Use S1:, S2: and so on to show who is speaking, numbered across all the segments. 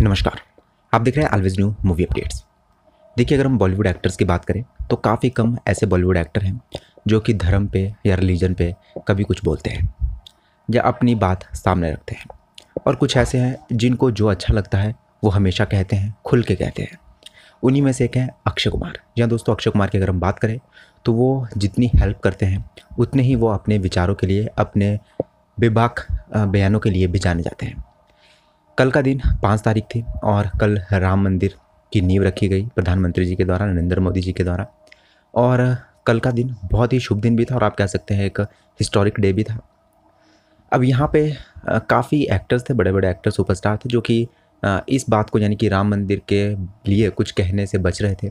S1: नमस्कार आप देख रहे हैं अलवेज न्यू मूवी अपडेट्स देखिए अगर हम बॉलीवुड एक्टर्स की बात करें तो काफ़ी कम ऐसे बॉलीवुड एक्टर हैं जो कि धर्म पे या रिलीजन पे कभी कुछ बोलते हैं या अपनी बात सामने रखते हैं और कुछ ऐसे हैं जिनको जो अच्छा लगता है वो हमेशा कहते हैं खुल के कहते हैं उन्हीं में से एक है अक्षय कुमार या हाँ दोस्तों अक्षय कुमार की अगर हम बात करें तो वो जितनी हेल्प करते हैं उतने ही वो अपने विचारों के लिए अपने बेबाक बयानों के लिए भी जाने जाते हैं कल का दिन पाँच तारीख थी और कल राम मंदिर की नींव रखी गई प्रधानमंत्री जी के द्वारा नरेंद्र मोदी जी के द्वारा और कल का दिन बहुत ही शुभ दिन भी था और आप कह सकते हैं एक हिस्टोरिक डे भी था अब यहाँ पे काफ़ी एक्टर्स थे बड़े बड़े एक्टर सुपरस्टार थे जो कि इस बात को यानी कि राम मंदिर के लिए कुछ कहने से बच रहे थे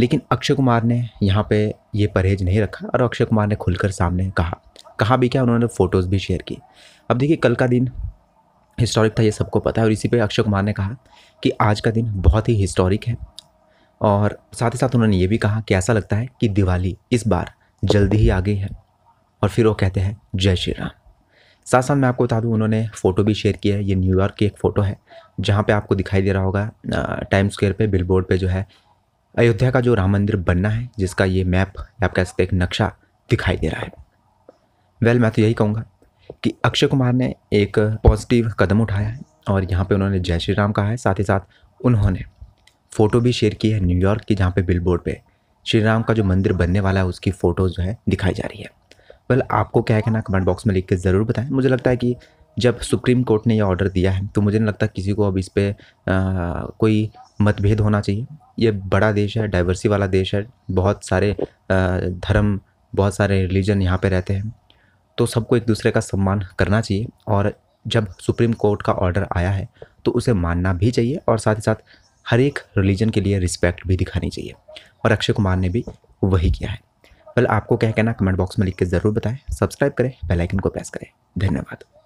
S1: लेकिन अक्षय कुमार ने यहाँ पे ये परहेज नहीं रखा और अक्षय कुमार ने खुलकर सामने कहा कहा भी क्या उन्होंने फ़ोटोज़ तो भी शेयर की अब देखिए कल का दिन हिस्टोरिक था ये सबको पता है और इसी पे अक्षय कुमार ने कहा कि आज का दिन बहुत ही हिस्टोरिक है और साथ ही साथ उन्होंने ये भी कहा कि ऐसा लगता है कि दिवाली इस बार जल्दी ही आ गई है और फिर वो कहते हैं जय श्री राम साथ साथ मैं आपको बता दूं उन्होंने फ़ोटो भी शेयर किया है ये न्यूयॉर्क की एक फ़ोटो है जहाँ पे आपको दिखाई दे रहा होगा टाइम स्क्वेयर पे बिलबोर्ड पे जो है अयोध्या का जो राम मंदिर बनना है जिसका ये मैप आप कह सकते एक नक्शा दिखाई दे रहा है वेल मैं तो यही कहूँगा कि अक्षय कुमार ने एक पॉजिटिव कदम उठाया है और यहाँ पे उन्होंने जय श्री राम कहा है साथ ही साथ उन्होंने फ़ोटो भी शेयर की है न्यूयॉर्क की जहाँ पे बिलबोर्ड पे श्री राम का जो मंदिर बनने वाला है उसकी फ़ोटोज़ जो है दिखाई जा रही है वेल आपको क्या कहना कमेंट बॉक्स में लिख के ज़रूर बताएं मुझे लगता है कि जब सुप्रीम कोर्ट ने यह ऑर्डर दिया है तो मुझे नहीं लगता किसी को अब इस पर कोई मतभेद होना चाहिए ये बड़ा देश है डाइवर्सी वाला देश है बहुत सारे धर्म बहुत सारे रिलीजन यहाँ पे रहते हैं तो सबको एक दूसरे का सम्मान करना चाहिए और जब सुप्रीम कोर्ट का ऑर्डर आया है तो उसे मानना भी चाहिए और साथ ही साथ हर एक रिलीजन के लिए रिस्पेक्ट भी दिखानी चाहिए और अक्षय कुमार ने भी वही किया है पहले आपको क्या कहना कमेंट बॉक्स में लिख के ज़रूर बताएं सब्सक्राइब करें बेल आइकन को प्रेस करें धन्यवाद